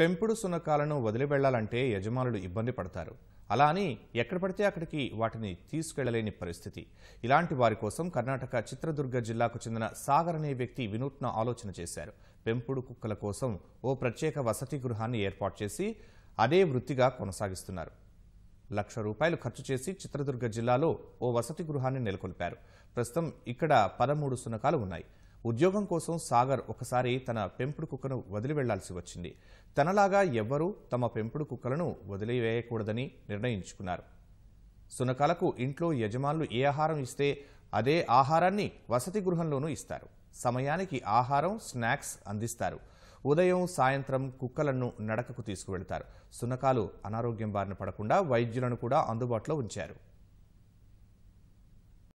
పెంపుడు సునకాలను వదిలి వెళ్లాలంటే యజమానులు ఇబ్బంది పడతారు అలా అని ఎక్కడ పడితే అక్కడికి వాటిని తీసుకెళ్లలేని పరిస్థితి ఇలాంటి వారి కోసం కర్ణాటక చిత్రదుర్గ జిల్లాకు చెందిన సాగర్ అనే వ్యక్తి వినూత్న ఆలోచన చేశారు పెంపుడు కుక్కల కోసం ఓ ప్రత్యేక వసతి గృహాన్ని ఏర్పాటు చేసి అదే వృత్తిగా కొనసాగిస్తున్నారు లక్ష రూపాయలు ఖర్చు చేసి చిత్రదుర్గ జిల్లాలో ఓ వసతి గృహాన్ని నెలకొల్పారు ప్రస్తుతం ఇక్కడ పదమూడు సునకాలు ఉన్నాయి ఉద్యోగం కోసం సాగర్ ఒకసారి తన పెంపుడు కుక్కను వదిలి వెళ్లాల్సి వచ్చింది తనలాగా ఎవ్వరూ తమ పెంపుడు కుక్కలను వదిలివేయకూడదని నిర్ణయించుకున్నారు సునకాలకు ఇంట్లో యజమానులు ఏ ఆహారం ఇస్తే అదే ఆహారాన్ని వసతి గృహంలోనూ ఇస్తారు సమయానికి ఆహారం స్నాక్స్ అందిస్తారు ఉదయం సాయంత్రం కుక్కలను నడకకు తీసుకువెళ్తారు సునకాలు అనారోగ్యం బారిన పడకుండా వైద్యులను కూడా అందుబాటులో ఉంచారు